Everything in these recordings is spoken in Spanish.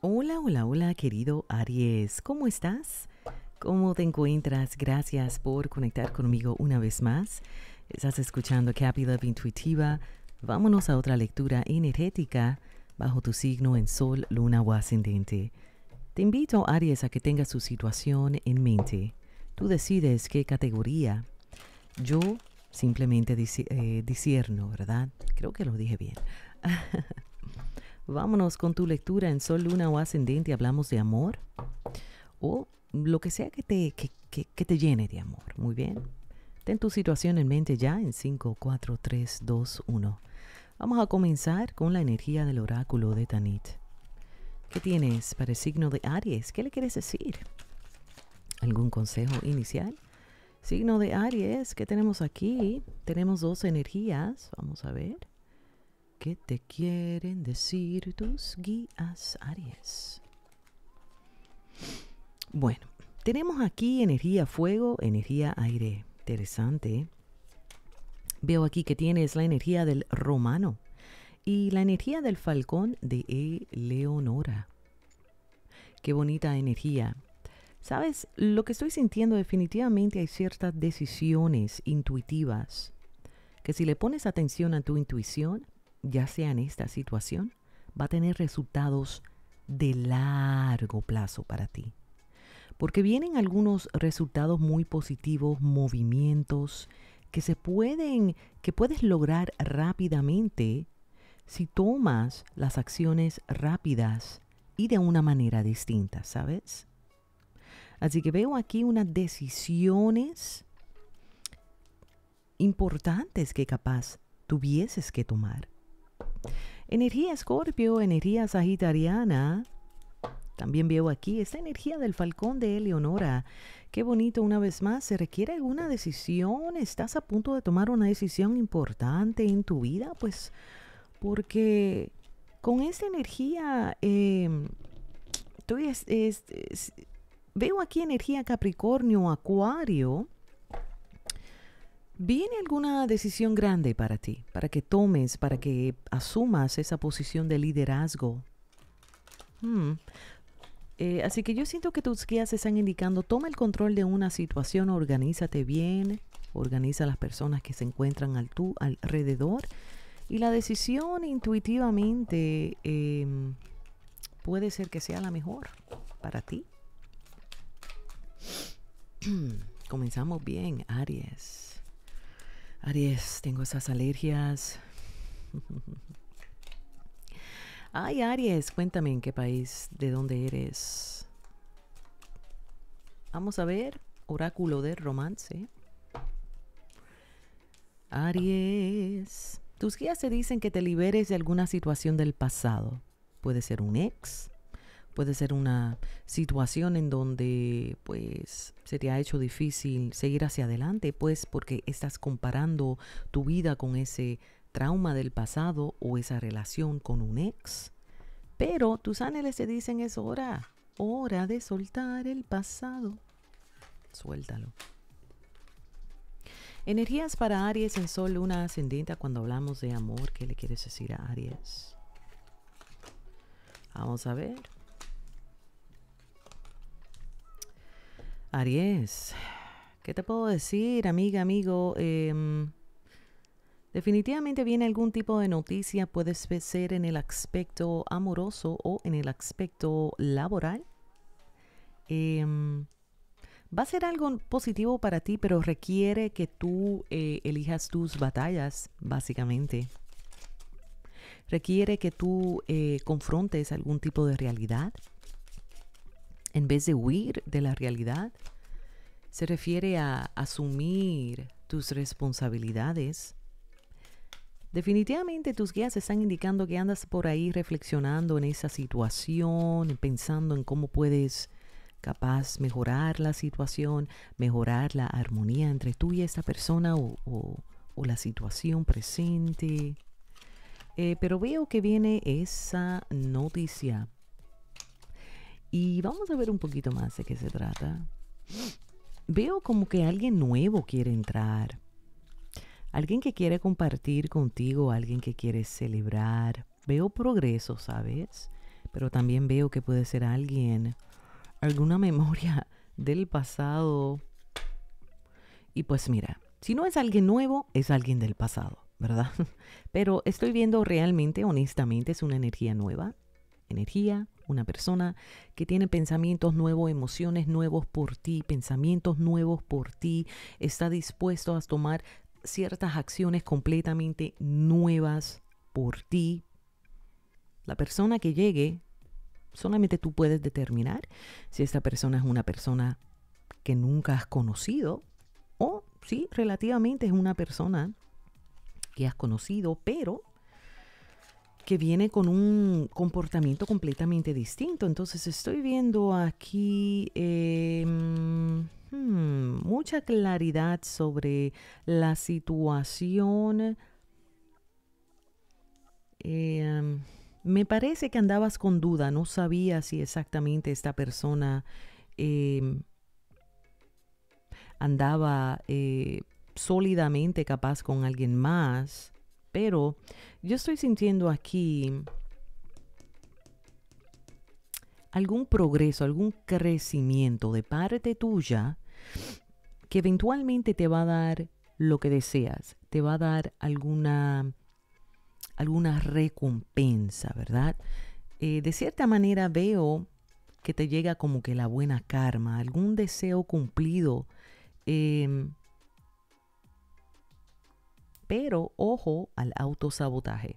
Hola, hola, hola querido Aries, ¿cómo estás? ¿Cómo te encuentras? Gracias por conectar conmigo una vez más. Estás escuchando Capital Intuitiva. Vámonos a otra lectura energética bajo tu signo en Sol, Luna o Ascendente. Te invito, Aries, a que tengas su situación en mente. Tú decides qué categoría. Yo simplemente eh, disierno, ¿verdad? Creo que lo dije bien. Vámonos con tu lectura en Sol, Luna o Ascendente. Hablamos de amor o lo que sea que te, te llene de amor. Muy bien. Ten tu situación en mente ya en 5, 4, 3, 2, 1. Vamos a comenzar con la energía del oráculo de Tanit. ¿Qué tienes para el signo de Aries? ¿Qué le quieres decir? ¿Algún consejo inicial? Signo de Aries, ¿qué tenemos aquí? Tenemos dos energías. Vamos a ver. ¿Qué te quieren decir tus guías, Aries? Bueno, tenemos aquí energía fuego, energía aire. Interesante. ¿eh? Veo aquí que tienes la energía del romano y la energía del falcón de Eleonora. Qué bonita energía. Sabes, lo que estoy sintiendo definitivamente hay ciertas decisiones intuitivas que si le pones atención a tu intuición, ya sea en esta situación, va a tener resultados de largo plazo para ti. Porque vienen algunos resultados muy positivos, movimientos que se pueden que puedes lograr rápidamente si tomas las acciones rápidas y de una manera distinta, ¿sabes? Así que veo aquí unas decisiones importantes que capaz tuvieses que tomar. Energía Escorpio, energía Sagitariana. También veo aquí esta energía del falcón de Eleonora. Qué bonito una vez más. ¿Se requiere alguna decisión? ¿Estás a punto de tomar una decisión importante en tu vida? Pues porque con esta energía em, veo aquí energía Capricornio, Acuario ¿Viene alguna decisión grande para ti, para que tomes, para que asumas esa posición de liderazgo? Hmm. Eh, así que yo siento que tus guías están indicando, toma el control de una situación, organízate bien, organiza las personas que se encuentran al tu, alrededor. Y la decisión intuitivamente em, puede ser que sea la mejor para ti. Comenzamos bien, Aries. Aries, tengo esas alergias. Ay, Aries, cuéntame en qué país, de dónde eres. Vamos a ver, oráculo de romance. Aries, tus guías te dicen que te liberes de alguna situación del pasado. Puede ser un ex, puede ser una situación en donde pues se te ha hecho difícil seguir hacia adelante, pues porque estás comparando tu vida con ese trauma del pasado o esa relación con un ex. Pero tus ángeles te dicen es hora, hora de soltar el pasado. Suéltalo. Energías para Aries en Sol, Luna ascendente. Cuando hablamos de amor, ¿qué le quieres decir a Aries? Vamos a ver. Aries, ¿qué te puedo decir, amiga, amigo? Em, definitivamente viene algún tipo de noticia, puede ser en el aspecto amoroso o en el aspecto laboral. Em, va a ser algo positivo para ti, pero requiere que tú eh, elijas tus batallas, básicamente. Requiere que tú eh, confrontes algún tipo de realidad en vez de huir de la realidad, se refiere a asumir tus responsabilidades. Definitivamente tus guías están indicando que andas por ahí reflexionando en esa situación, pensando en cómo puedes capaz mejorar la situación, mejorar la armonía entre tú y esta persona o, la situación presente. Eh, pero veo que viene esa noticia y vamos a ver un poquito más de qué se trata. Veo como que alguien nuevo quiere entrar. Alguien que quiere compartir contigo, alguien que quiere celebrar. Veo progreso, ¿sabes? Pero también veo que puede ser alguien, alguna memoria del pasado. Y pues mira, si no es alguien nuevo, es alguien del pasado, ¿verdad? Pero estoy viendo realmente, honestamente, es una energía nueva. Energía una persona que tiene pensamientos nuevos, emociones nuevos por ti, pensamientos nuevos por ti, está dispuesto a tomar ciertas acciones completamente nuevas por ti. La persona que llegue, solamente tú puedes determinar si esta persona es una persona que nunca has conocido o si relativamente es una persona que has conocido, pero que viene con un comportamiento completamente distinto. Entonces estoy viendo aquí em, hmm, mucha claridad sobre la situación. Em, me parece que andabas con duda, no sabía si exactamente esta persona em, andaba eh, sólidamente capaz con alguien más pero yo estoy sintiendo aquí algún progreso, algún crecimiento de parte tuya que eventualmente te va a dar lo que deseas, te va a dar alguna, alguna recompensa, ¿verdad? Eh, de cierta manera veo que te llega como que la buena karma, algún deseo cumplido em, pero ojo al autosabotaje.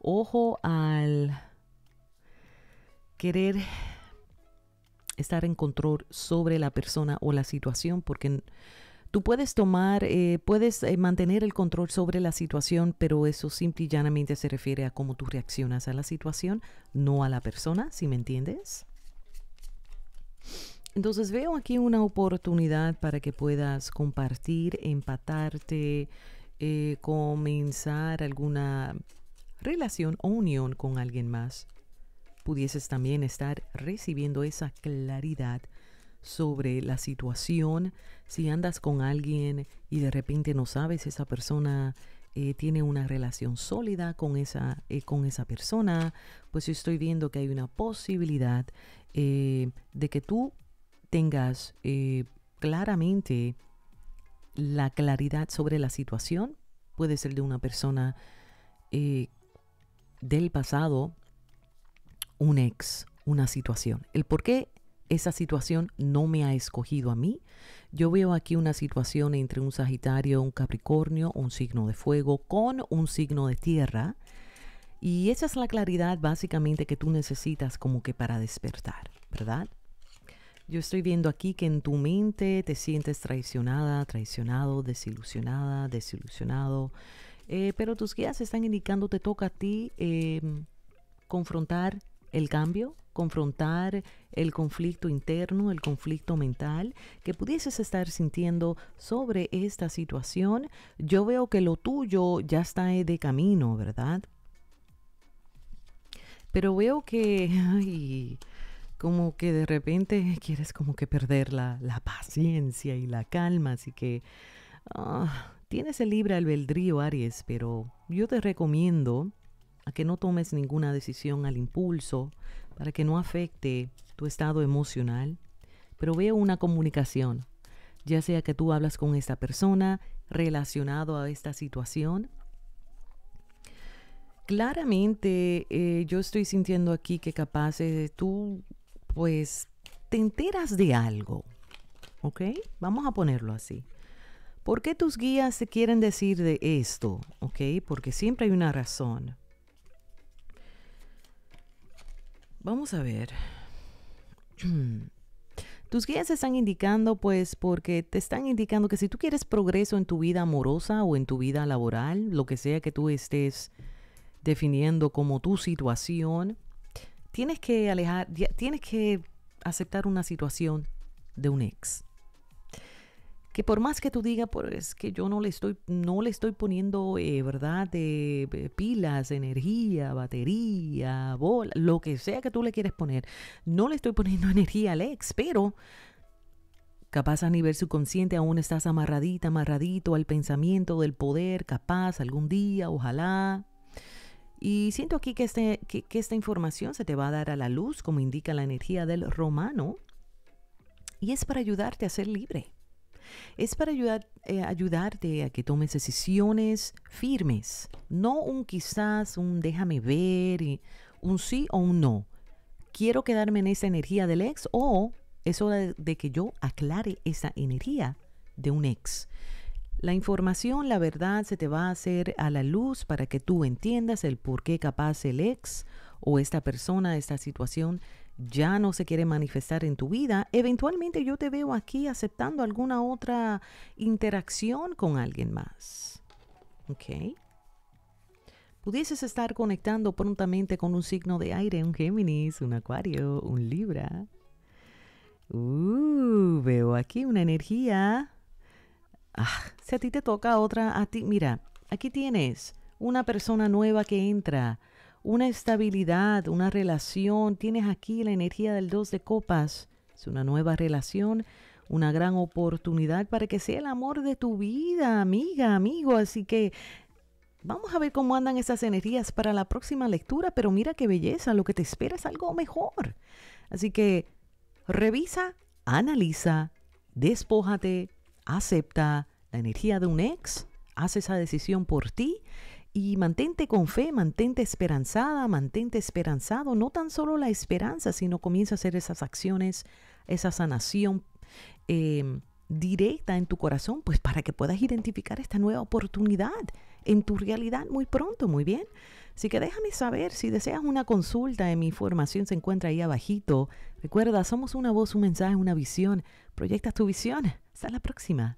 Ojo al querer estar en control sobre la persona o la situación, porque tú puedes tomar, eh, puedes eh, mantener el control sobre la situación, pero eso simple y llanamente se refiere a cómo tú reaccionas a la situación, no a la persona, si me entiendes. Entonces veo aquí una oportunidad para que puedas compartir, empatarte, eh, comenzar alguna relación o unión con alguien más. Pudieses también estar recibiendo esa claridad sobre la situación. Si andas con alguien y de repente no sabes, si esa persona eh, tiene una relación sólida con esa, eh, con esa persona, pues yo estoy viendo que hay una posibilidad de que tú tengas eh, claramente la claridad sobre la situación, puede ser de una persona eh, del pasado, un ex, una situación. El por qué esa situación no me ha escogido a mí. Yo veo aquí una situación entre un Sagitario, un Capricornio, un signo de fuego con un signo de tierra. Y esa es la claridad básicamente que tú necesitas como que para despertar, ¿verdad? Yo estoy viendo aquí que en tu mente te sientes traicionada, traicionado, desilusionada, desilusionado. Eh, pero tus guías están indicando, te toca a ti em, confrontar el cambio, confrontar el conflicto interno, el conflicto mental que pudieses estar sintiendo sobre esta situación. Yo veo que lo tuyo ya está de camino, ¿verdad? Pero veo que... como que de repente quieres como que perder la, paciencia y la calma, así que ah, tienes el libre albedrío, Aries, pero yo te recomiendo a que no tomes ninguna decisión al impulso para que no afecte tu estado emocional, pero veo una comunicación, ya sea que tú hablas con esta persona relacionado a esta situación. Claramente eh, yo estoy sintiendo aquí que capaz eh, tú pues te enteras de algo, ¿ok? Vamos a ponerlo así. ¿Por qué tus guías se quieren decir de esto? ¿Ok? Porque siempre hay una razón. Vamos a ver. Tus guías están indicando, pues, porque te están indicando que si tú quieres progreso en tu vida amorosa o en tu vida laboral, lo que sea que tú estés definiendo como tu situación, tienes que alejar, tienes que aceptar una situación de un ex. Que por más que tú digas, pues es que yo no le estoy, no le estoy poniendo, eh, ¿verdad? De eh, pilas, energía, batería, bola, lo que sea que tú le quieres poner. No le estoy poniendo energía al ex, pero Capaz a nivel subconsciente aún estás amarradita, amarradito al pensamiento del poder, capaz algún día, ojalá, y siento aquí este, que, esta información se te va a dar a la luz, como indica la energía del romano, y es para ayudarte a ser libre. Es para eh, ayudarte a que tomes decisiones firmes, no un quizás, un déjame ver, y un sí o un no. Quiero quedarme en esa energía del ex o es hora de, de que yo aclare esa energía de un ex. La información, la verdad, se te va a hacer a la luz para que tú entiendas el por qué capaz el ex o esta persona, esta situación ya no se quiere manifestar en tu vida. Eventualmente yo te veo aquí aceptando alguna otra interacción con alguien más. ¿Ok? Pudieses estar conectando prontamente con un signo de aire, un Géminis, un Acuario, un Libra. Uh, veo aquí una energía ah, si a ti te toca otra, a ti, mira, aquí tienes una persona nueva que entra, una estabilidad, una relación, tienes aquí la energía del dos de copas, es una nueva relación, una gran oportunidad para que sea el amor de tu vida, amiga, amigo, así que Vamos a ver cómo andan esas energías para la próxima lectura, pero mira qué belleza, lo que te espera es algo mejor. Así que revisa, analiza, despójate acepta la energía de un ex, haz esa decisión por ti y mantente con fe, mantente esperanzada, mantente esperanzado, no tan solo la esperanza, sino comienza a hacer esas acciones, esa sanación em, directa en tu corazón, pues para que puedas identificar esta nueva oportunidad en tu realidad muy pronto, muy bien. Así que déjame saber si deseas una consulta en mi información se encuentra ahí abajito. Recuerda, somos una voz, un mensaje, una visión. Proyectas tu visión hasta la próxima.